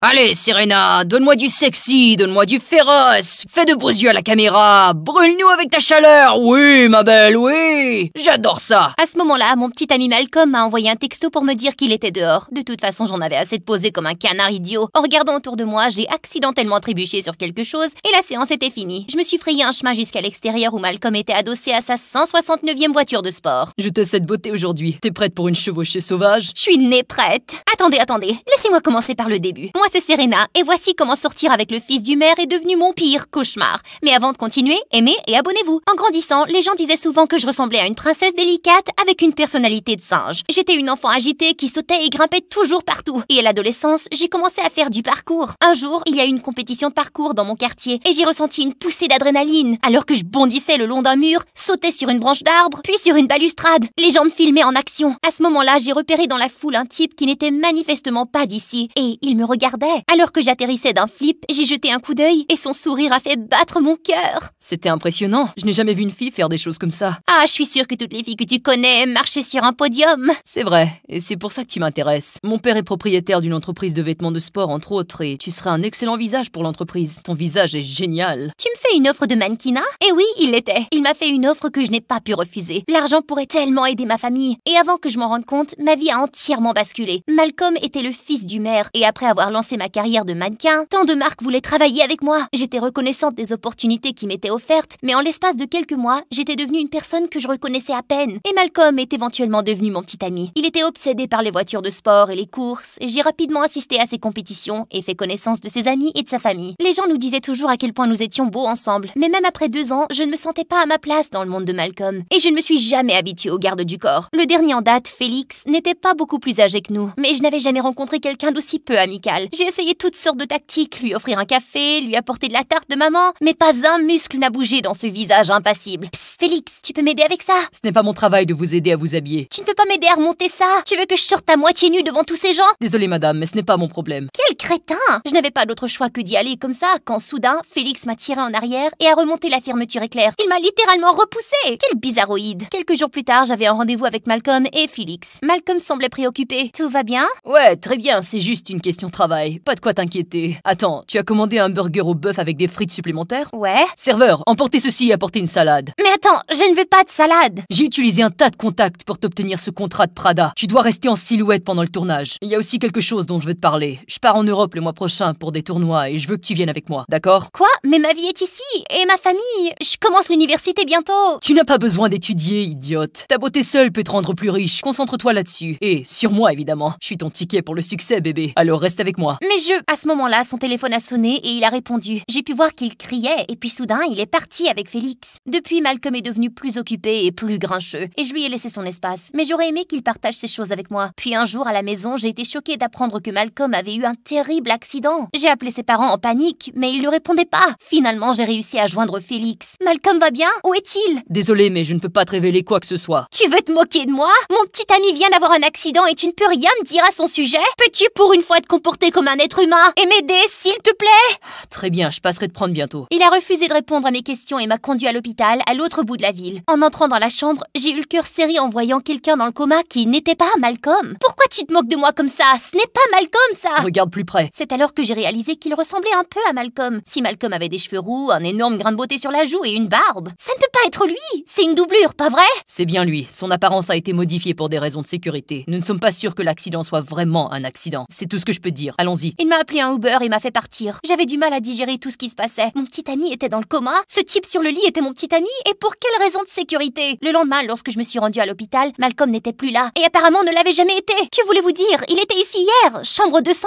Allez, Serena, donne-moi du sexy, donne-moi du féroce. Fais de beaux yeux à la caméra. Brûle-nous avec ta chaleur. Oui, ma belle, oui. J'adore ça. À ce moment-là, mon petit ami Malcolm m'a envoyé un texto pour me dire qu'il était dehors. De toute façon, j'en avais assez de poser comme un canard idiot. En regardant autour de moi, j'ai accidentellement trébuché sur quelque chose et la séance était finie. Je me suis frayé un chemin jusqu'à l'extérieur où Malcolm était adossé à sa 169e voiture de sport. Je t'ai cette beauté aujourd'hui. T'es prête pour une chevauchée sauvage Je suis née prête. Attendez, attendez. Laissez-moi commencer par le début c'est Serena, et voici comment sortir avec le fils du maire est devenu mon pire cauchemar. Mais avant de continuer, aimez et abonnez-vous. En grandissant, les gens disaient souvent que je ressemblais à une princesse délicate avec une personnalité de singe. J'étais une enfant agitée qui sautait et grimpait toujours partout. Et à l'adolescence, j'ai commencé à faire du parcours. Un jour, il y a eu une compétition de parcours dans mon quartier, et j'ai ressenti une poussée d'adrénaline, alors que je bondissais le long d'un mur, sautais sur une branche d'arbre, puis sur une balustrade. Les gens me filmaient en action. À ce moment-là, j'ai repéré dans la foule un type qui n'était manifestement pas d'ici, et il me regardait alors que j'atterrissais d'un flip, j'ai jeté un coup d'œil et son sourire a fait battre mon cœur. C'était impressionnant. Je n'ai jamais vu une fille faire des choses comme ça. Ah, je suis sûre que toutes les filles que tu connais marchaient sur un podium. C'est vrai, et c'est pour ça que tu m'intéresses. Mon père est propriétaire d'une entreprise de vêtements de sport, entre autres, et tu seras un excellent visage pour l'entreprise. Ton visage est génial. Tu me fais une offre de mannequinat Eh oui, il l'était. Il m'a fait une offre que je n'ai pas pu refuser. L'argent pourrait tellement aider ma famille. Et avant que je m'en rende compte, ma vie a entièrement basculé. Malcolm était le fils du maire, et après avoir lancé ma carrière de mannequin, tant de marques voulaient travailler avec moi. J'étais reconnaissante des opportunités qui m'étaient offertes, mais en l'espace de quelques mois, j'étais devenue une personne que je reconnaissais à peine. Et Malcolm est éventuellement devenu mon petit ami. Il était obsédé par les voitures de sport et les courses, et j'ai rapidement assisté à ses compétitions et fait connaissance de ses amis et de sa famille. Les gens nous disaient toujours à quel point nous étions beaux ensemble, mais même après deux ans, je ne me sentais pas à ma place dans le monde de Malcolm, et je ne me suis jamais habituée au garde du corps. Le dernier en date, Félix, n'était pas beaucoup plus âgé que nous, mais je n'avais jamais rencontré quelqu'un d'aussi peu amical. J'ai essayé toutes sortes de tactiques, lui offrir un café, lui apporter de la tarte de maman, mais pas un muscle n'a bougé dans ce visage impassible. Félix, tu peux m'aider avec ça Ce n'est pas mon travail de vous aider à vous habiller. Tu ne peux pas m'aider à remonter ça Tu veux que je sorte à moitié nue devant tous ces gens Désolée madame, mais ce n'est pas mon problème. Quel crétin Je n'avais pas d'autre choix que d'y aller comme ça quand soudain, Félix m'a tiré en arrière et a remonté la fermeture éclair. Il m'a littéralement repoussé Quel bizarroïde Quelques jours plus tard, j'avais un rendez-vous avec Malcolm et Félix. Malcolm semblait préoccupé. Tout va bien Ouais, très bien, c'est juste une question de travail. Pas de quoi t'inquiéter. Attends, tu as commandé un burger au bœuf avec des frites supplémentaires Ouais. Serveur, emportez ceci et apporter une salade. Mais attends je ne veux pas de salade J'ai utilisé un tas de contacts pour t'obtenir ce contrat de Prada. Tu dois rester en silhouette pendant le tournage. Il y a aussi quelque chose dont je veux te parler. Je pars en Europe le mois prochain pour des tournois et je veux que tu viennes avec moi, d'accord Quoi Mais ma vie est ici Et ma famille Je commence l'université bientôt Tu n'as pas besoin d'étudier, idiote. Ta beauté seule peut te rendre plus riche. Concentre-toi là-dessus. Et sur moi, évidemment. Je suis ton ticket pour le succès, bébé. Alors reste avec moi. Mais je... À ce moment-là, son téléphone a sonné et il a répondu. J'ai pu voir qu'il criait et puis soudain, il est parti avec Félix. Depuis, Malcolm est devenu plus occupé et plus grincheux, et je lui ai laissé son espace. Mais j'aurais aimé qu'il partage ces choses avec moi. Puis un jour à la maison, j'ai été choquée d'apprendre que Malcolm avait eu un terrible accident. J'ai appelé ses parents en panique, mais ils ne répondaient pas. Finalement, j'ai réussi à joindre Félix. Malcolm va bien Où est-il Désolé, mais je ne peux pas te révéler quoi que ce soit. Tu veux te moquer de moi Mon petit ami vient d'avoir un accident et tu ne peux rien me dire à son sujet Peux-tu pour une fois te comporter comme un être humain et m'aider, s'il te plaît ah, Très bien, je passerai te prendre bientôt. Il a refusé de répondre à mes questions et m'a conduit à l'hôpital, à l'autre de la ville. En entrant dans la chambre, j'ai eu le cœur serré en voyant quelqu'un dans le coma qui n'était pas Malcolm. Pourquoi tu te moques de moi comme ça Ce n'est pas Malcolm, ça Regarde plus près. C'est alors que j'ai réalisé qu'il ressemblait un peu à Malcolm. Si Malcolm avait des cheveux roux, un énorme grain de beauté sur la joue et une barbe. Ça ne peut pas être lui C'est une doublure, pas vrai C'est bien lui. Son apparence a été modifiée pour des raisons de sécurité. Nous ne sommes pas sûrs que l'accident soit vraiment un accident. C'est tout ce que je peux dire. Allons-y. Il m'a appelé un Uber et m'a fait partir. J'avais du mal à digérer tout ce qui se passait. Mon petit ami était dans le coma. Ce type sur le lit était mon petit ami. Et pour quelle raison de sécurité Le lendemain, lorsque je me suis rendue à l'hôpital, Malcolm n'était plus là, et apparemment ne l'avait jamais été. Que voulez-vous dire Il était ici hier, chambre 209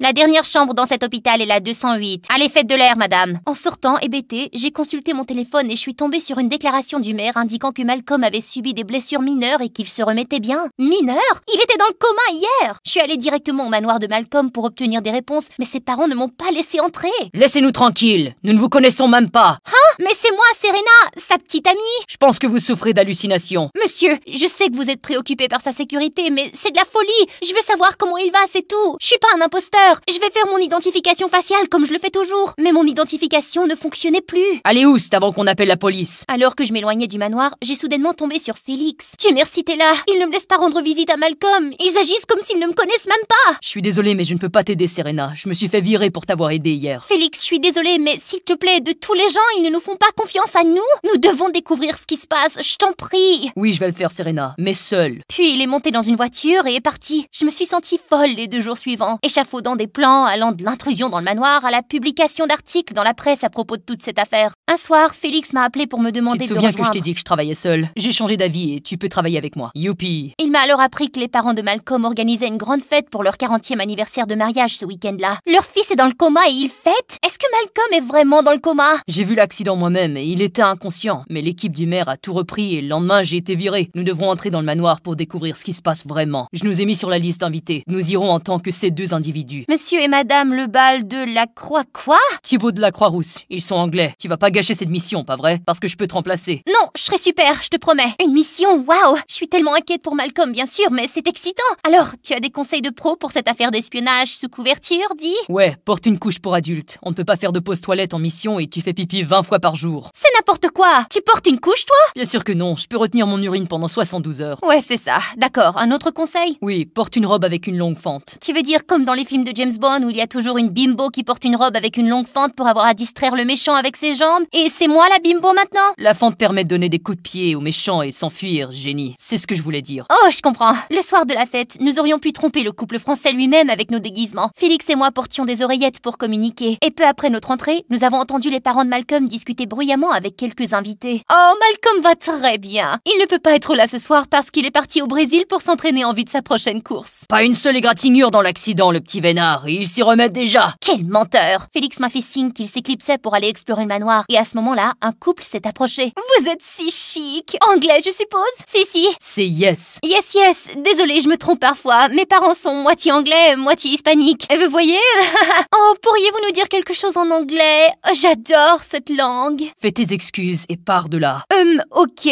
La dernière chambre dans cet hôpital est la 208. Allez, faites de l'air, madame En sortant, hébété, j'ai consulté mon téléphone et je suis tombée sur une déclaration du maire indiquant que Malcolm avait subi des blessures mineures et qu'il se remettait bien. Mineur Il était dans le coma hier Je suis allée directement au manoir de Malcolm pour obtenir des réponses, mais ses parents ne m'ont pas laissé entrer Laissez-nous tranquille Nous ne vous connaissons même pas Hein Mais c'est moi, Serena Sa petite je pense que vous souffrez d'hallucinations. Monsieur, je sais que vous êtes préoccupé par sa sécurité, mais c'est de la folie Je veux savoir comment il va, c'est tout Je suis pas un imposteur Je vais faire mon identification faciale comme je le fais toujours Mais mon identification ne fonctionnait plus Allez oust avant qu'on appelle la police Alors que je m'éloignais du manoir, j'ai soudainement tombé sur Félix. Dieu merci, t'es là Ils ne me laissent pas rendre visite à Malcolm Ils agissent comme s'ils ne me connaissent même pas Je suis désolé, mais je ne peux pas t'aider, Serena. Je me suis fait virer pour t'avoir aidé hier. Félix, je suis désolé, mais s'il te plaît, de tous les gens, ils ne nous font pas confiance à nous Nous devons découvrir ce qui se passe, je t'en prie Oui, je vais le faire, Serena, mais seule Puis il est monté dans une voiture et est parti. Je me suis sentie folle les deux jours suivants, échafaudant des plans allant de l'intrusion dans le manoir à la publication d'articles dans la presse à propos de toute cette affaire. Un soir, Félix m'a appelé pour me demander de Tu te souviens que je t'ai dit que je travaillais seule J'ai changé d'avis et tu peux travailler avec moi. Youpi Il m'a alors appris que les parents de Malcolm organisaient une grande fête pour leur 40e anniversaire de mariage ce week-end-là. Leur fils est dans le coma et il fête Est-ce que Malcolm est vraiment dans le coma J'ai vu l'accident moi-même et il était inconscient, mais l'équipe du maire a tout repris et le lendemain, j'ai été viré. Nous devrons entrer dans le manoir pour découvrir ce qui se passe vraiment. Je nous ai mis sur la liste d'invités. Nous irons en tant que ces deux individus. Monsieur et madame le bal de la Croix quoi Thibaut de la Croix-Rousse. Ils sont anglais. Tu vas pas gâcher cette mission, pas vrai Parce que je peux te remplacer. Non, je serai super, je te promets. Une mission, waouh Je suis tellement inquiète pour Malcolm, bien sûr, mais c'est excitant. Alors, tu as des conseils de pro pour cette affaire d'espionnage sous couverture, dis Ouais, porte une couche pour adulte. On ne peut pas faire de pause toilette en mission et tu fais pipi 20 fois par jour. C'est n'importe quoi Porte une couche, toi Bien sûr que non, je peux retenir mon urine pendant 72 heures. Ouais, c'est ça. D'accord, un autre conseil Oui, porte une robe avec une longue fente. Tu veux dire comme dans les films de James Bond où il y a toujours une bimbo qui porte une robe avec une longue fente pour avoir à distraire le méchant avec ses jambes Et c'est moi la bimbo maintenant La fente permet de donner des coups de pied aux méchants et s'enfuir, génie. C'est ce que je voulais dire. Oh, je comprends. Le soir de la fête, nous aurions pu tromper le couple français lui-même avec nos déguisements. Félix et moi portions des oreillettes pour communiquer. Et peu après notre entrée, nous avons entendu les parents de Malcolm discuter bruyamment avec quelques invités. Oh, Malcolm va très bien. Il ne peut pas être là ce soir parce qu'il est parti au Brésil pour s'entraîner en vue de sa prochaine course. Pas une seule égratignure dans l'accident, le petit vénard. Il s'y remet déjà. Quel menteur Félix m'a fait signe qu'il s'éclipsait pour aller explorer le manoir. Et à ce moment-là, un couple s'est approché. Vous êtes si chic Anglais, je suppose Si, si. C'est yes. Yes, yes. Désolé, je me trompe parfois. Mes parents sont moitié anglais, moitié hispanique. Euh, vous voyez Oh, pourriez-vous nous dire quelque chose en anglais oh, J'adore cette langue. Fais tes excuses et pars de là. Hum, ok.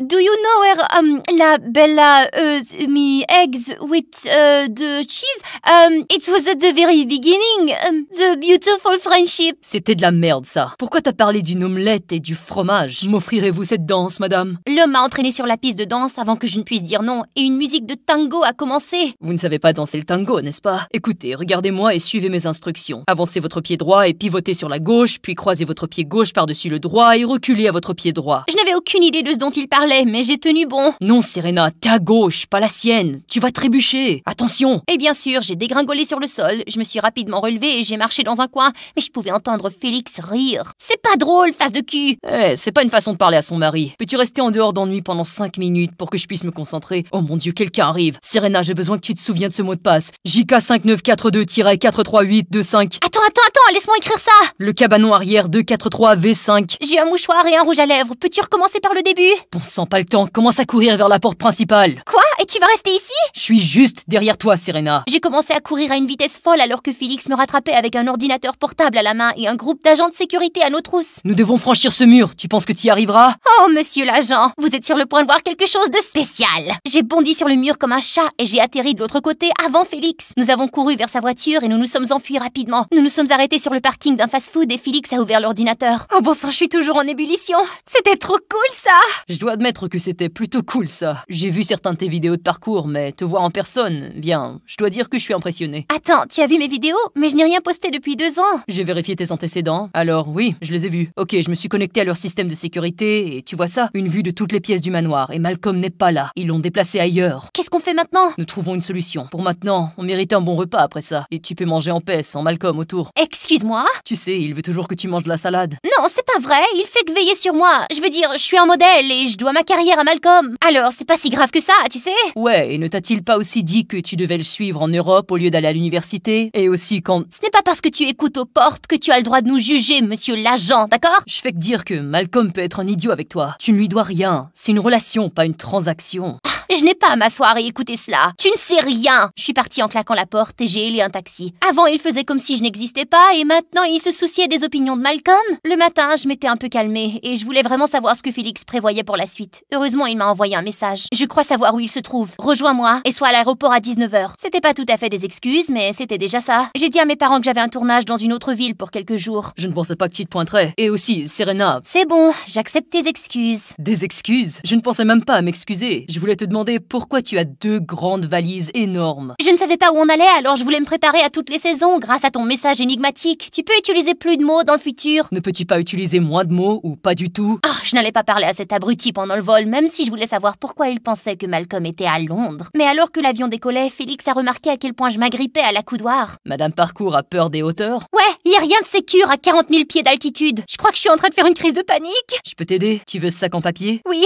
Do you know where hum, la bella euh, me eggs with uh, the cheese? Um, it was at the very beginning. Hum, the beautiful friendship. C'était de la merde, ça. Pourquoi t'as parlé d'une omelette et du fromage M'offrirez-vous cette danse, madame L'homme m'a entraîné sur la piste de danse avant que je ne puisse dire non, et une musique de tango a commencé. Vous ne savez pas danser le tango, n'est-ce pas Écoutez, regardez-moi et suivez mes instructions. Avancez votre pied droit et pivotez sur la gauche, puis croisez votre pied gauche par-dessus le droit et reculez à votre pied droit. Je n'avais aucune idée de ce dont il parlait, mais j'ai tenu bon. Non, Serena, ta gauche, pas la sienne. Tu vas trébucher. Attention. Et eh bien sûr, j'ai dégringolé sur le sol. Je me suis rapidement relevée et j'ai marché dans un coin, mais je pouvais entendre Félix rire. C'est pas drôle, face de cul. Eh, c'est pas une façon de parler à son mari. Peux-tu rester en dehors d'ennui pendant 5 minutes pour que je puisse me concentrer Oh mon dieu, quelqu'un arrive. Serena, j'ai besoin que tu te souviennes de ce mot de passe. jk 5942 43825 Attends, attends, attends, laisse-moi écrire ça. Le cabanon arrière 243V5. J'ai un mouchoir et un rouge à lèvres peux-tu recommencer par le début Bon sang, pas le temps, commence à courir vers la porte principale. Quoi Et tu vas rester ici Je suis juste derrière toi, Serena. J'ai commencé à courir à une vitesse folle alors que Félix me rattrapait avec un ordinateur portable à la main et un groupe d'agents de sécurité à nos trousses. Nous devons franchir ce mur, tu penses que tu y arriveras Oh, monsieur l'agent, vous êtes sur le point de voir quelque chose de spécial. J'ai bondi sur le mur comme un chat et j'ai atterri de l'autre côté avant Félix. Nous avons couru vers sa voiture et nous nous sommes enfuis rapidement. Nous nous sommes arrêtés sur le parking d'un fast-food et Félix a ouvert l'ordinateur. Oh bon sang, je suis toujours en ébullition. C'était trop cool ça Je dois admettre que c'était plutôt cool ça. J'ai vu certains de tes vidéos de parcours, mais te voir en personne, bien, je dois dire que je suis impressionné. Attends, tu as vu mes vidéos Mais je n'ai rien posté depuis deux ans J'ai vérifié tes antécédents. Alors oui, je les ai vus. Ok, je me suis connecté à leur système de sécurité, et tu vois ça Une vue de toutes les pièces du manoir, et Malcolm n'est pas là. Ils l'ont déplacé ailleurs. Qu'est-ce qu'on fait maintenant Nous trouvons une solution. Pour maintenant, on mérite un bon repas après ça. Et tu peux manger en paix, sans Malcolm autour. Excuse-moi Tu sais, il veut toujours que tu manges de la salade. Non, c'est pas vrai, il fait que veiller sur moi je veux dire, je suis un modèle et je dois ma carrière à Malcolm. Alors, c'est pas si grave que ça, tu sais Ouais, et ne t'a-t-il pas aussi dit que tu devais le suivre en Europe au lieu d'aller à l'université Et aussi quand... Ce n'est pas parce que tu écoutes aux portes que tu as le droit de nous juger, monsieur l'agent, d'accord Je fais que dire que Malcolm peut être un idiot avec toi. Tu ne lui dois rien. C'est une relation, pas une transaction. Ah, je n'ai pas à m'asseoir et écouter cela. Tu ne sais rien. Je suis partie en claquant la porte et j'ai élu un taxi. Avant, il faisait comme si je n'existais pas et maintenant, il se souciait des opinions de Malcolm. Le matin, je m'étais un peu calmée et je voulais vraiment savoir ce que Félix prévoyait pour la suite. Heureusement, il m'a envoyé un message. Je crois savoir où il se trouve. Rejoins-moi et sois à l'aéroport à 19h. C'était pas tout à fait des excuses, mais c'était déjà ça. J'ai dit à mes parents que j'avais un tournage dans une autre ville pour quelques jours. Je ne pensais pas que tu te pointerais. Et aussi, Serena. C'est bon, j'accepte tes excuses. Des excuses Je ne pensais même pas à m'excuser. Je voulais te demander pourquoi tu as deux grandes valises énormes. Je ne savais pas où on allait, alors je voulais me préparer à toutes les saisons grâce à ton message énigmatique. Tu peux utiliser plus de mots dans le futur. Ne peux-tu pas utiliser moins de mots ou pas du tout ah, je n'allais pas parler à cet abruti pendant le vol, même si je voulais savoir pourquoi il pensait que Malcolm était à Londres. Mais alors que l'avion décollait, Félix a remarqué à quel point je m'agrippais à la coudoir. Madame Parcours a peur des hauteurs Ouais, il y a rien de sécure à 40 000 pieds d'altitude. Je crois que je suis en train de faire une crise de panique. Je peux t'aider Tu veux ce sac en papier Oui.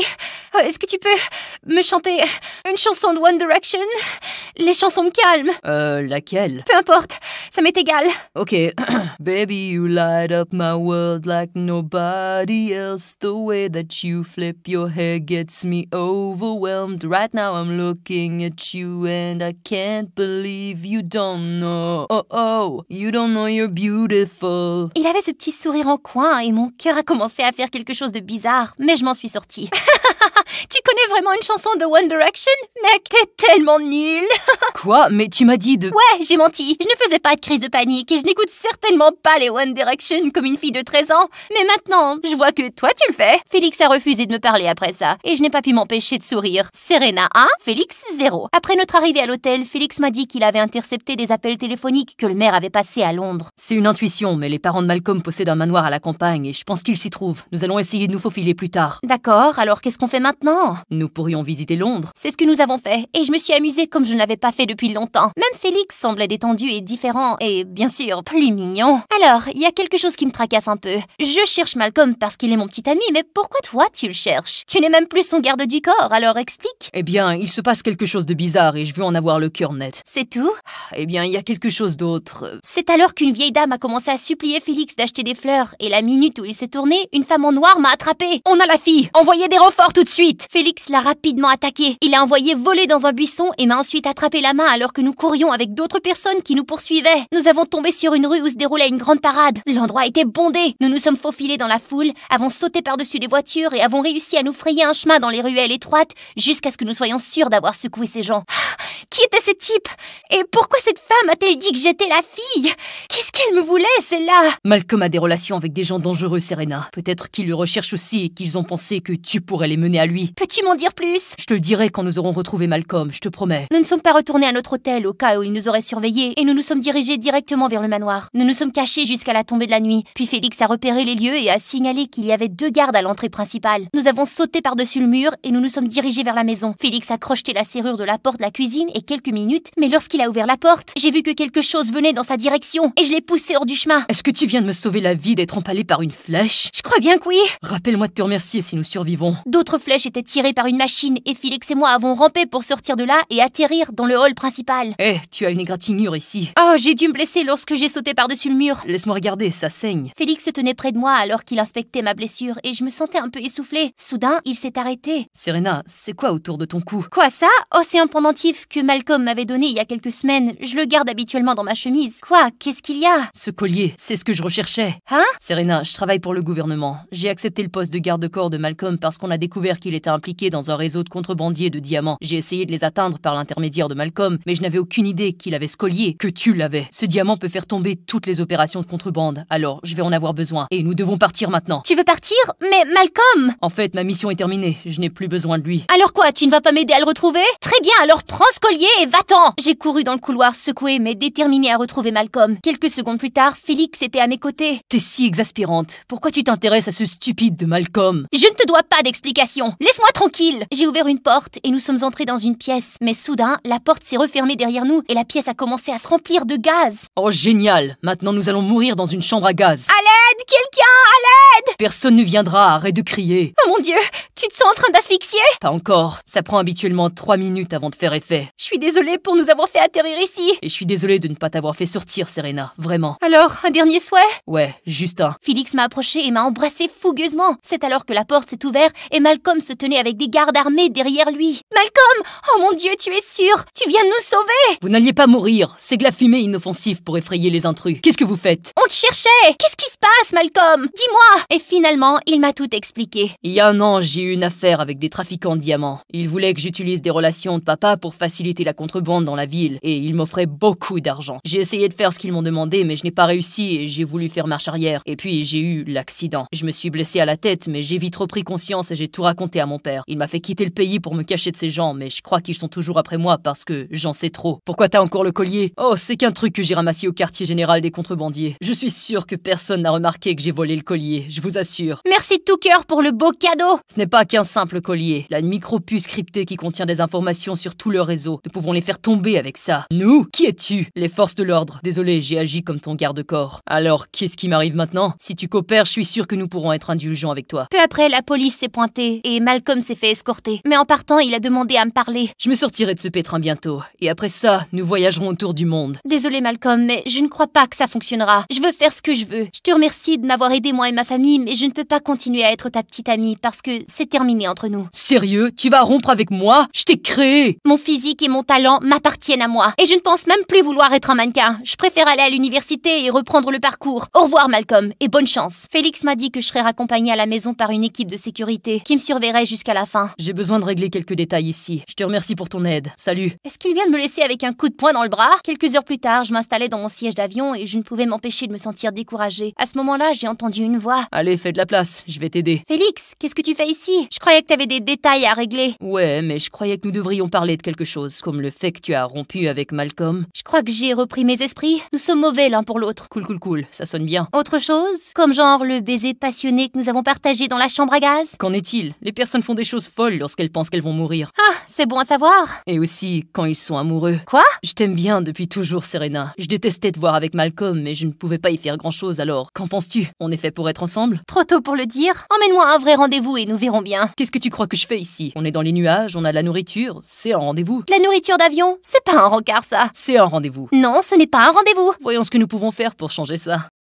Euh, est-ce que tu peux me chanter une chanson de One Direction Les chansons me calment. Euh, laquelle Peu importe ça m'est égal. Ok. Baby, you light up my world like nobody else. The way that you flip your hair gets me overwhelmed. Right now I'm looking at you and I can't believe you don't know. Oh oh, you don't know you're beautiful. Il avait ce petit sourire en coin et mon cœur a commencé à faire quelque chose de bizarre, mais je m'en suis sortie. Tu connais vraiment une chanson de One Direction Mec, t'es tellement nul Quoi Mais tu m'as dit de... Ouais, j'ai menti. Je ne faisais pas de crise de panique et je n'écoute certainement pas les One Direction comme une fille de 13 ans. Mais maintenant, je vois que toi, tu le fais. Félix a refusé de me parler après ça et je n'ai pas pu m'empêcher de sourire. Serena 1, hein? Félix 0. Après notre arrivée à l'hôtel, Félix m'a dit qu'il avait intercepté des appels téléphoniques que le maire avait passés à Londres. C'est une intuition, mais les parents de Malcolm possèdent un manoir à la campagne et je pense qu'ils s'y trouvent. Nous allons essayer de nous faufiler plus tard. D'accord, alors qu'est-ce qu'on fait maintenant nous pourrions visiter Londres. C'est ce que nous avons fait, et je me suis amusée comme je ne l'avais pas fait depuis longtemps. Même Félix semblait détendu et différent, et bien sûr, plus mignon. Alors, il y a quelque chose qui me tracasse un peu. Je cherche Malcolm parce qu'il est mon petit ami, mais pourquoi toi tu le cherches Tu n'es même plus son garde du corps, alors explique. Eh bien, il se passe quelque chose de bizarre et je veux en avoir le cœur net. C'est tout Eh bien, il y a quelque chose d'autre. C'est alors qu'une vieille dame a commencé à supplier Félix d'acheter des fleurs, et la minute où il s'est tourné, une femme en noir m'a attrapé On a la fille Envoyez des renforts tout de suite Félix l'a rapidement attaqué. Il l'a envoyé voler dans un buisson et m'a ensuite attrapé la main alors que nous courions avec d'autres personnes qui nous poursuivaient. Nous avons tombé sur une rue où se déroulait une grande parade. L'endroit était bondé. Nous nous sommes faufilés dans la foule, avons sauté par-dessus les voitures et avons réussi à nous frayer un chemin dans les ruelles étroites jusqu'à ce que nous soyons sûrs d'avoir secoué ces gens. Ah, qui était ce type Et pourquoi cette femme a-t-elle dit que j'étais la fille Qu'est-ce qu'elle me voulait, celle-là Malcolm a des relations avec des gens dangereux, Serena. Peut-être qu'ils le recherchent aussi et qu'ils ont pensé que tu pourrais les mener à lui. Peux-tu m'en dire plus Je te le dirai quand nous aurons retrouvé Malcolm, je te promets. Nous ne sommes pas retournés à notre hôtel au cas où il nous aurait surveillés et nous nous sommes dirigés directement vers le manoir. Nous nous sommes cachés jusqu'à la tombée de la nuit. Puis Félix a repéré les lieux et a signalé qu'il y avait deux gardes à l'entrée principale. Nous avons sauté par-dessus le mur et nous nous sommes dirigés vers la maison. Félix a crocheté la serrure de la porte de la cuisine et quelques minutes, mais lorsqu'il a ouvert la porte, j'ai vu que quelque chose venait dans sa direction et je l'ai poussé hors du chemin. Est-ce que tu viens de me sauver la vie d'être empalé par une flèche Je crois bien que oui. Rappelle-moi de te remercier si nous survivons. D'autres flèches étaient tirées par une machine et Félix et moi avons rampé pour sortir de là et atterrir dans le hall principal. Eh, tu as une égratignure ici. Oh, j'ai dû me blesser lorsque j'ai sauté par-dessus le mur. Laisse-moi regarder, ça saigne. Félix se tenait près de moi alors qu'il inspectait ma blessure et je me sentais un peu essoufflé. Soudain, il s'est arrêté. Serena, c'est quoi autour de ton cou Quoi ça Oh, c'est un pendentif que ma Malcolm m'avait donné il y a quelques semaines. Je le garde habituellement dans ma chemise. Quoi Qu'est-ce qu'il y a Ce collier, c'est ce que je recherchais. Hein Serena, je travaille pour le gouvernement. J'ai accepté le poste de garde-corps de Malcolm parce qu'on a découvert qu'il était impliqué dans un réseau de contrebandiers de diamants. J'ai essayé de les atteindre par l'intermédiaire de Malcolm, mais je n'avais aucune idée qu'il avait ce collier, que tu l'avais. Ce diamant peut faire tomber toutes les opérations de contrebande. Alors, je vais en avoir besoin. Et nous devons partir maintenant. Tu veux partir Mais Malcolm En fait, ma mission est terminée. Je n'ai plus besoin de lui. Alors quoi Tu ne vas pas m'aider à le retrouver Très bien, alors prends ce collier et va-t'en J'ai couru dans le couloir, secoué, mais déterminé à retrouver Malcolm. Quelques secondes plus tard, Félix était à mes côtés. T'es si exaspérante. Pourquoi tu t'intéresses à ce stupide de Malcolm Je ne te dois pas d'explication. Laisse-moi tranquille J'ai ouvert une porte et nous sommes entrés dans une pièce. Mais soudain, la porte s'est refermée derrière nous et la pièce a commencé à se remplir de gaz. Oh génial Maintenant nous allons mourir dans une chambre à gaz. À l'aide Quelqu'un À l'aide Personne ne viendra, arrête de crier. Oh mon dieu Tu te sens en train d'asphyxier Pas encore. Ça prend habituellement trois minutes avant de faire effet. « Je suis désolée pour nous avoir fait atterrir ici. Et je suis désolée de ne pas t'avoir fait sortir, Serena, vraiment. Alors, un dernier souhait Ouais, juste un. Félix m'a approché et m'a embrassé fougueusement. C'est alors que la porte s'est ouverte et Malcolm se tenait avec des gardes armés derrière lui. Malcolm Oh mon dieu, tu es sûr Tu viens de nous sauver Vous n'alliez pas mourir. C'est de la fumée inoffensive pour effrayer les intrus. Qu'est-ce que vous faites On te cherchait Qu'est-ce qui se passe, Malcolm Dis-moi Et finalement, il m'a tout expliqué. Il y a un an, j'ai eu une affaire avec des trafiquants de diamants. Ils voulaient que j'utilise des relations de papa pour faciliter la contrebande dans la ville et ils m'offraient beaucoup d'argent. J'ai essayé de faire ce qu'ils m'ont demandé, mais je n'ai pas réussi et j'ai voulu faire marche arrière. Et puis j'ai eu l'accident. Je me suis blessé à la tête, mais j'ai vite repris conscience et j'ai tout raconté à mon père. Il m'a fait quitter le pays pour me cacher de ces gens, mais je crois qu'ils sont toujours après moi parce que j'en sais trop. Pourquoi t'as encore le collier Oh, c'est qu'un truc que j'ai ramassé au quartier général des contrebandiers. Je suis sûr que personne n'a remarqué que j'ai volé le collier, je vous assure. Merci tout cœur pour le beau cadeau Ce n'est pas qu'un simple collier. La micropuce cryptée qui contient des informations sur tout le réseau, nous pouvons les faire tomber avec ça. Nous Qui es-tu Les forces de l'ordre. Désolé, j'ai agi comme ton garde-corps. Alors, qu'est-ce qui m'arrive maintenant Si tu coopères, je suis sûr que nous pourrons être indulgents avec toi. Peu après, la police s'est pointée et Malcolm s'est fait escorter. Mais en partant, il a demandé à me parler. Je me sortirai de ce pétrin bientôt. Et après ça, nous voyagerons autour du monde. Désolé, Malcolm, mais je ne crois pas que ça fonctionnera. Je veux faire ce que je veux. Je te remercie de m'avoir aidé, moi et ma famille, mais je ne peux pas continuer à être ta petite amie parce que c'est terminé entre nous. Sérieux Tu vas rompre avec moi Je t'ai créé Mon physique et mon talent m'appartiennent à moi. Et je ne pense même plus vouloir être un mannequin. Je préfère aller à l'université et reprendre le parcours. Au revoir Malcolm et bonne chance. Félix m'a dit que je serais raccompagné à la maison par une équipe de sécurité qui me surveillerait jusqu'à la fin. J'ai besoin de régler quelques détails ici. Je te remercie pour ton aide. Salut. Est-ce qu'il vient de me laisser avec un coup de poing dans le bras Quelques heures plus tard, je m'installais dans mon siège d'avion et je ne pouvais m'empêcher de me sentir découragée. À ce moment-là, j'ai entendu une voix. Allez, fais de la place, je vais t'aider. Félix, qu'est-ce que tu fais ici Je croyais que avais des détails à régler. Ouais, mais je croyais que nous devrions parler de quelque chose comme le fait que tu as rompu avec Malcolm. Je crois que j'ai repris mes esprits. Nous sommes mauvais l'un pour l'autre. Cool, cool, cool. Ça sonne bien. Autre chose Comme genre le baiser passionné que nous avons partagé dans la chambre à gaz Qu'en est-il Les personnes font des choses folles lorsqu'elles pensent qu'elles vont mourir. Ah, c'est bon à savoir. Et aussi quand ils sont amoureux. Quoi Je t'aime bien depuis toujours, Serena. Je détestais te voir avec Malcolm, mais je ne pouvais pas y faire grand-chose alors. Qu'en penses-tu On est fait pour être ensemble Trop tôt pour le dire. Emmène-moi un vrai rendez-vous et nous verrons bien. Qu'est-ce que tu crois que je fais ici On est dans les nuages, on a la nourriture, c'est un rendez-vous d'avion C'est pas un rencard, ça C'est un rendez-vous. Non, ce n'est pas un rendez-vous. Voyons ce que nous pouvons faire pour changer ça.